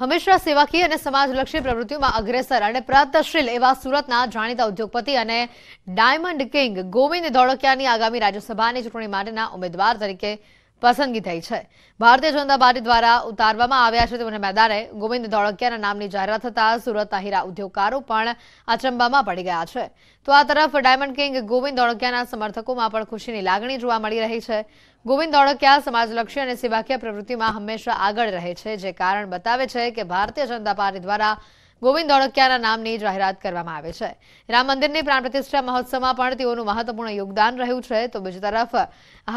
હંમેશા સેવાકીય અને સમાજલક્ષી પ્રવૃત્તિઓમાં અગ્રેસર અને પ્રયત્નશીલ એવા સુરતના જાણીતા ઉદ્યોગપતિ અને ડાયમંડ કિંગ ગોવિંદ ધોળકિયાની આગામી રાજ્યસભાની ચૂંટણી માટેના ઉમેદવાર તરીકે પસંદગી થઈ છે ભારતીય જનતા પાર્ટી દ્વારા ઉતારવામાં આવ્યા છે તેમના મેદાને ગોવિંદ ધોળકિયાના નામની જાહેરાત થતાં સુરતના હીરા ઉદ્યોગકારો પણ અચંબામાં પડી ગયા છે તો આ તરફ ડાયમંડ કિંગ ગોવિંદ ધોળકિયાના સમર્થકોમાં પણ ખુશીની લાગણી જોવા મળી રહી છે ગોવિંદ ધોળકિયા સમાજલક્ષી અને સેવાકીય પ્રવૃત્તિમાં હંમેશા આગળ રહે છે જે કારણ બતાવે છે કે ભારતીય જનતા પાર્ટી દ્વારા ગોવિંદ ધોળકિયાના નામની જાહેરાત કરવામાં આવે છે રામ મંદિરની પ્રાણ પ્રતિષ્ઠા મહોત્સવમાં પણ તેઓનું મહત્વપૂર્ણ યોગદાન રહ્યું છે તો બીજી તરફ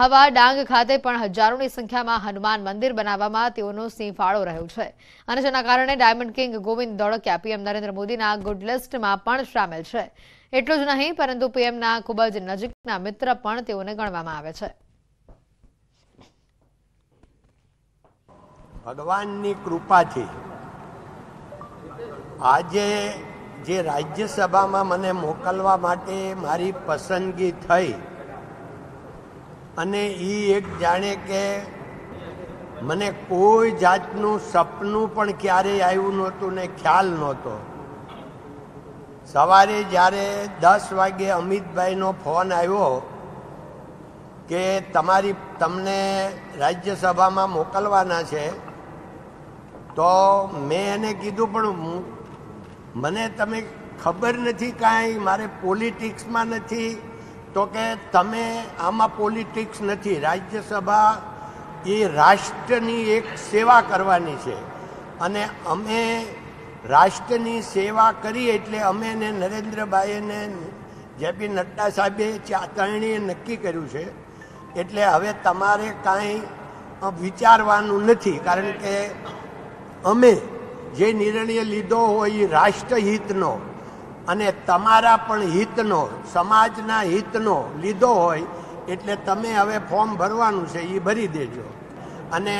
હવા ડાંગ ખાતે પણ હજારોની સંખ્યામાં હનુમાન મંદિર બનાવવામાં તેઓનો સિંહ ફાળો રહ્યો છે અને જેના કારણે diamond king Govind Dholakia PM Narendra મોદીના ગુડ લિસ્ટમાં પણ સામેલ છે એટલું જ નહીં પરંતુ પીએમના ખૂબ જ નજીકના મિત્ર પણ તેઓને ગણવામાં આવે છે ભગવાનની કૃપાથી આજે જે રાજ્યસભામાં મને મોકલવા માટે મારી પસંદગી થઈ અને એ એક જાણે કે મને કોઈ જાતનું સપનું પણ ક્યારેય આવ્યું નહોતું ને ખ્યાલ નહોતો સવારે જ્યારે દસ વાગે અમિતભાઈનો ફોન આવ્યો કે તમારી તમને રાજ્યસભામાં મોકલવાના છે તો મેં એને કીધું પણ મને તમે ખબર નથી કાંઈ મારે પોલિટિક્સમાં નથી તો કે તમે આમાં પોલિટિક્સ નથી રાજ્યસભા એ રાષ્ટ્રની એક સેવા કરવાની છે અને અમે રાષ્ટ્રની સેવા કરી એટલે અમે ને નરેન્દ્રભાઈને ને જે બી નડ્ડા સાહેબે ચાતરણીએ નક્કી કર્યું છે એટલે હવે તમારે કાંઈ વિચારવાનું નથી કારણ કે અમે જે નિર્ણય લીધો હોય એ રાષ્ટ્રહિતનો અને તમારા પણ હિતનો સમાજના હિતનો લીધો હોય એટલે તમે હવે ફોર્મ ભરવાનું છે એ ભરી દેજો અને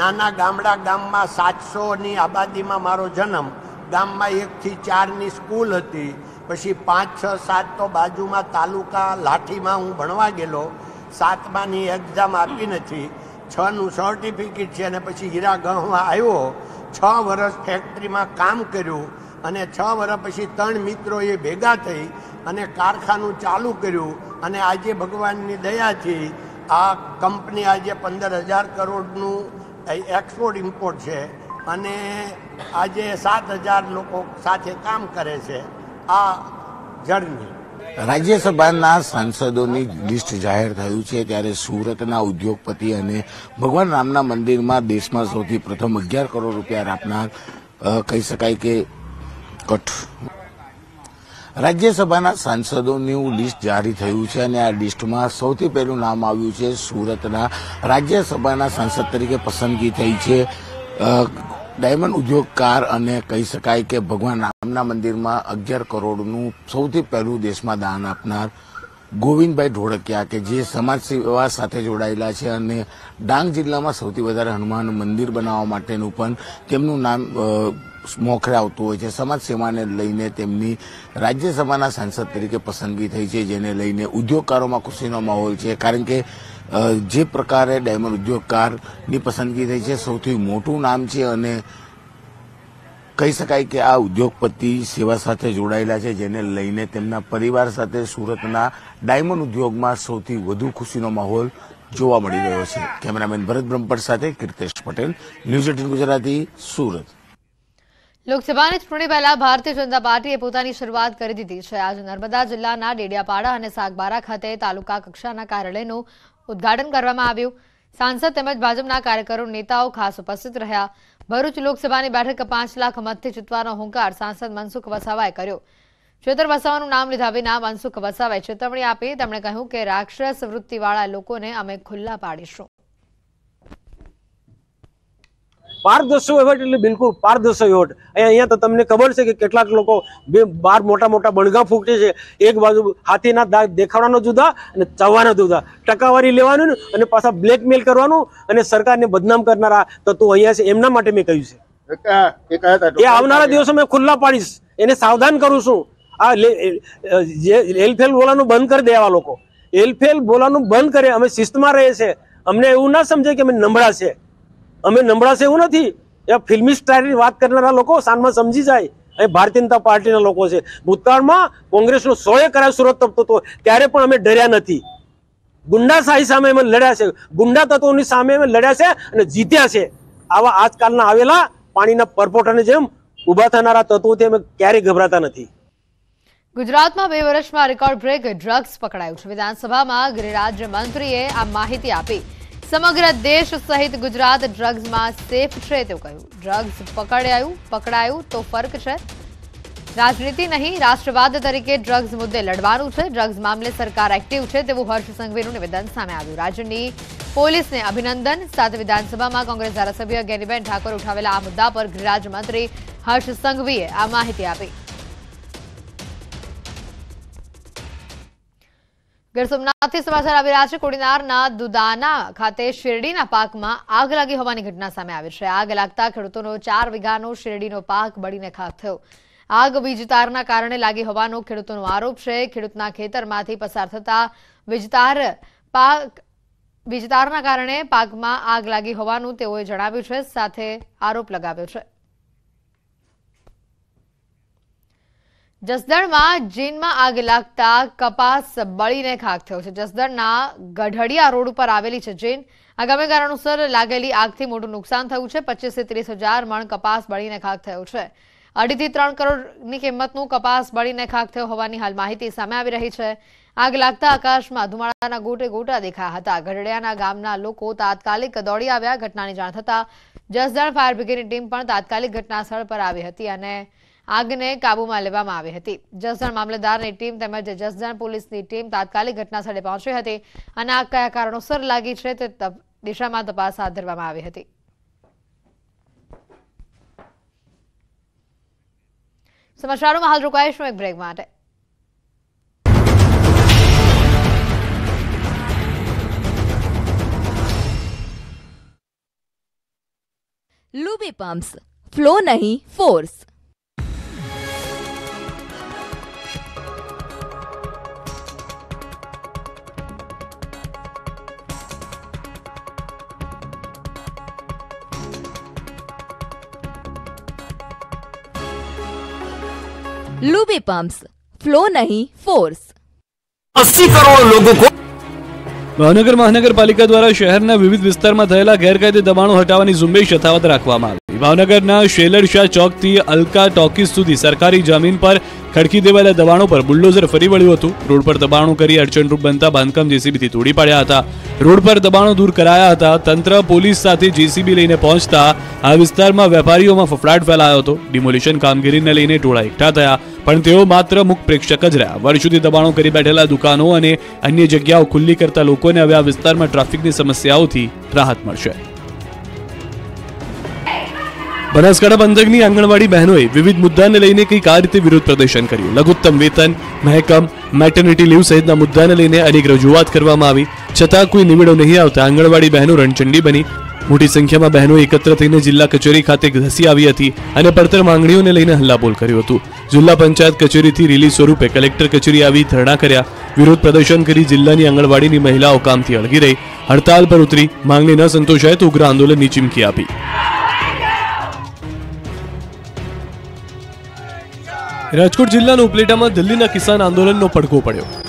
નાના ગામડા ગામમાં સાતસોની આબાદીમાં મારો જન્મ ગામમાં એકથી ચારની સ્કૂલ હતી પછી પાંચ છ સાત તો બાજુમાં તાલુકા લાઠીમાં હું ભણવા ગયેલો સાતમાની એક્ઝામ આપી નથી છનું સર્ટિફિકેટ છે અને પછી હીરા ગણવા આવ્યો છ વર્ષ ફેક્ટરીમાં કામ કર્યું અને છ વર્ષ પછી ત્રણ મિત્રોએ ભેગા થઈ અને કારખાનું ચાલુ કર્યું અને આજે ભગવાનની દયાથી આ કંપની આજે પંદર હજાર કરોડનું એક્સપોર્ટ ઇમ્પોર્ટ છે અને આજે સાત હજાર લોકો સાથે કામ કરે છે આ જર્ની રાજ્યસભાના સાંસદોની લિસ્ટ જાહેર થયું છે ત્યારે સુરતના ઉદ્યોગપતિ અને ભગવાન રામના મંદિરમાં દેશમાં સૌથી પ્રથમ અગિયાર કરોડ રૂપિયા આપનાર કહી શકાય કે કઠ રાજ્યસભાના સાંસદોનું લિસ્ટ જારી થયું છે અને આ લિસ્ટમાં સૌથી પહેલું નામ આવ્યું છે સુરતના રાજ્યસભાના સાંસદ તરીકે પસંદગી થઈ છે ડાયમંડ ઉદ્યોગકાર અને કહી શકાય કે ભગવાન રામના મંદિરમાં અગિયાર કરોડનું સૌથી પહેલું દેશમાં દાન આપનાર ગોવિંદભાઈ ઢોળકિયા કે જે સમાજ સેવા સાથે જોડાયેલા છે અને ડાંગ જિલ્લામાં સૌથી વધારે હનુમાન મંદિર બનાવવા માટેનું પણ તેમનું નામ મોખરે આવતું હોય છે સમાજ સેવાને લઈને તેમની રાજ્યસભાના સાંસદ તરીકે પસંદગી થઈ છે જેને લઈને ઉદ્યોગકારોમાં ખુશીનો માહોલ છે કારણ કે જે પ્રકારે ડાયમંડ ઉદ્યોગકારની પસંદગી થઈ છે સૌથી મોટું નામ છે અને કહી શકાય કે આ ઉદ્યોગપતિ સેવા સાથે જોડાયેલા છે જેને લઈને તેમના પરિવાર સાથે સુરતના ડાયમંડ ઉદ્યોગમાં સૌથી વધુ ખુશીનો માહોલ જોવા મળી રહ્યો છે કેમેરામેન ભરત બ્રહ્મપટ સાથે કીર્તેશ પટેલ ન્યૂઝ એટીન ગુજરાતી સુરત લોકસભાની ચૂંટણી પહેલા ભારતીય જનતા પાર્ટીએ પોતાની શરૂઆત કરી દીધી છે આજે નર્મદા જિલ્લાના ડેડિયાપાડા અને સાગબારા ખાતે તાલુકા કક્ષાના કાર્યાલયનું ઉદઘાટન કરવામાં આવ્યું સાંસદ તેમજ ભાજપના કાર્યકરો નેતાઓ ખાસ ઉપસ્થિત રહ્યા ભરૂચ લોકસભાની બેઠક પાંચ લાખ મતથી જીતવાનો હુંકાર સાંસદ મનસુખ વસાવાએ કર્યો ચેતર વસાવાનું નામ લીધા વિના મનસુખ વસાવાએ ચેતવણી આપી તેમણે કહ્યું કે રાક્ષસ વૃત્તિવાળા લોકોને અમે ખુલ્લા પાડીશું પારદર્શક વહીવટ એટલે બિલકુલ પારદર્શક વહીવટ અહીંયા તો તમને ખબર છે કે કેટલાક લોકો બે બાર મોટા મોટા બણગા ફૂટે છે એક બાજુ હાથીના દાગ દેખાડવાનો જુદા અને ચાવવાના જુદા ટકાવારી લેવાનું અને પાછા બ્લેકમેલ કરવાનું અને સરકારને બદનામ કરનારા તત્વો અહીંયા છે એમના માટે મેં કહ્યું છે એ આવનારા દિવસો મેં ખુલ્લા પાડીશ એને સાવધાન કરું છું આ જે એલફેલ બોલાનું બંધ કરી દેવા લોકો એલફેલ બોલાનું બંધ કરે અમે શિસ્તમાં રહીએ છીએ અમને એવું ના સમજે કે અમે નબળા છે અમે નબળા છે એવું નથી એ ફિલ્મી સ્ટાઇલની વાત કરનારા લોકો સાનમાં સમજી જાય એ ભારતીય જનતા પાર્ટીના લોકો છે ભૂતકાળમાં કોંગ્રેસનો સોએ કરાર સુરત તપતો હતો ત્યારે પણ અમે ડર્યા નથી ગુંડાશાહી સામે અમે લડ્યા છે ગુંડા તત્વોની સામે અમે લડ્યા છે અને જીત્યા છે આવા આજકાલના આવેલા પાણીના પરપોટાની જેમ ઊભા થનારા તત્વોથી અમે ક્યારેય ગભરાતા નથી ગુજરાતમાં બે વર્ષમાં રેકોર્ડ બ્રેક ડ્રગ્સ પકડાયું છે વિધાનસભામાં ગૃહરાજ્ય મંત્રીએ આ માહિતી આપી સમગ્ર દેશ સહિત ગુજરાત ડ્રગ્સમાં સેફ છે તેવું કહ્યું ડ્રગ્સ પકડાયું પકડાયું તો ફર્ક છે રાજનીતિ નહીં રાષ્ટ્રવાદ તરીકે ડ્રગ્સ મુદ્દે લડવાનું છે ડ્રગ્સ મામલે સરકાર એક્ટિવ છે તેવું હર્ષ સંઘવીનું નિવેદન સામે આવ્યું રાજ્યની પોલીસને અભિનંદન સાથે વિધાનસભામાં કોંગ્રેસ ધારાસભ્ય ગેરીબેન ઠાકોર ઉઠાવેલા આ મુદ્દા પર ગૃહરાજ્યમંત્રી હર્ષ સંઘવીએ આ માહિતી આપી ગીર સોમનાથથી સમાચાર આવી રહ્યા છે કોડીનારના દુદાના ખાતે શેરડીના પાકમાં આગ લાગી હોવાની ઘટના સામે આવી છે આગ લાગતા ખેડૂતોનો ચાર વીઘાનો શેરડીનો પાક બળીને ખાખ થયો આગ વીજતારના કારણે લાગી હોવાનો ખેડૂતોનો આરોપ છે ખેડૂતના ખેતરમાંથી પસાર થતા વીજતાર પાક વીજતારના કારણે પાકમાં આગ લાગી હોવાનું તેઓએ જણાવ્યું છે સાથે આરોપ લગાવ્યો છે જસદણમાં જીનમાં આગ લાગતા કપાસ બળીને ખાખ થયો છે જસદણના ગઢડિયા રોડ ઉપર આવેલી છે જીન આગામી કારણોસર લાગેલી આગથી મોટું નુકસાન થયું છે પચીસથી ત્રીસ હજાર મણ કપાસ બળીને ખાખ થયો છે અઢીથી ત્રણ કરોડની કિંમતનું કપાસ બળીને ખાખ થયો હોવાની હાલ માહિતી સામે આવી રહી છે આગ લાગતા આકાશમાં ધુમાડાના ગોટે ગોટા દેખાયા હતા ગઢડિયાના ગામના લોકો તાત્કાલિક દોડી આવ્યા ઘટનાની જાણ થતાં જસદણ ફાયર બ્રિગેડની ટીમ પણ તાત્કાલિક ઘટનાસ્થળ પર આવી હતી અને આગને કાબુમાં લેવામાં આવી હતી જસદણ મામલતદારની ટીમ તેમજ જસદણ પોલીસની ટીમ તાત્કાલિક ઘટનાસ્થળે પહોંચી હતી અને આગ કયા કારણોસર લાગી છે તે દિશામાં તપાસ હાથ ધરવામાં આવી હતી સમાચારોમાં હાલ રોકાઈશું એક બ્રેક માટે લુબી પમ્પ્સ ફ્લો નહીં ફોર્સ लूबी पंप्स फ्लो नहीं फोर्स अस्सी करोड़ लोगों को ભાવનગર મહાનગરપાલિકા દ્વારા શહેરના વિવિધ વિસ્તારમાં થયેલા ગેરકાયદે દબાણો હટાવવાની ઝુંબેશ યથાવત રાખવામાં આવી ભાવનગરના શેલર શાહ ચોકથી અલકા ટોકીઝ સુધી સરકારી જમીન પર ખડકી દેવાયેલા દબાણો પર બુલડોઝર ફરી વળ્યું હતું રોડ પર દબાણો કરી અડચણરૂપ બનતા બાંધકામ જેસીબીથી તોડી પાડ્યા હતા રોડ પર દબાણો દૂર કરાયા હતા તંત્ર પોલીસ સાથે જેસીબી લઈને પહોંચતા આ વિસ્તારમાં વેપારીઓમાં ફફડાટ ફેલાયો હતો ડિમોલિશન કામગીરીને લઈને ટોળા એકઠા થયા પણ તેઓ માત્ર મુખ પ્રેક્ષક જ રહ્યા વર્ષ સુધી દબાણો કરી બેઠેલા દુકાનો અને અન્ય જગ્યાઓ ખુલ્લી કરતા લોકોને હવે આ વિસ્તારમાં ટ્રાફિકની સમસ્યાઓથી રાહત મળશે બનાસકાંઠા પંથકની આંગણવાડી બહેનોએ વિવિધ મુદ્દાને લઈને કંઈક આ રીતે વિરોધ પ્રદર્શન કર્યું લઘુત્તમ વેતન મહેકમ મેટર્નિટી લીવ સહિતના મુદ્દાને લઈને અનેક રજૂઆત કરવામાં આવી છતાં કોઈ નિવેડો નહીં આવતા આંગણવાડી બહેનો રણચંડી બની મોટી સંખ્યામાં બહેનો એકત્ર થઈને જિલ્લા કચેરી ખાતે ધસી આવી હતી અને પડતર માંગણીઓને લઈને હલ્લાબોલ કર્યું હતું જિલ્લા પંચાયત કચેરીથી રિલીઝ સ્વરૂપે કલેક્ટર કચેરી આવી ધરણા કર્યા વિરોધ પ્રદર્શન કરી જિલ્લાની આંગણવાડીની મહિલાઓ કામથી અળગી રહી હડતાલ પર ઉતરી માંગણી ન સંતોષાય તો ઉગ્ર આંદોલનની ચીમકી આપી રાજકોટ જિલ્લાના ઉપલેટામાં દિલ્હીના કિસાન આંદોલનનો પડઘો પડ્યો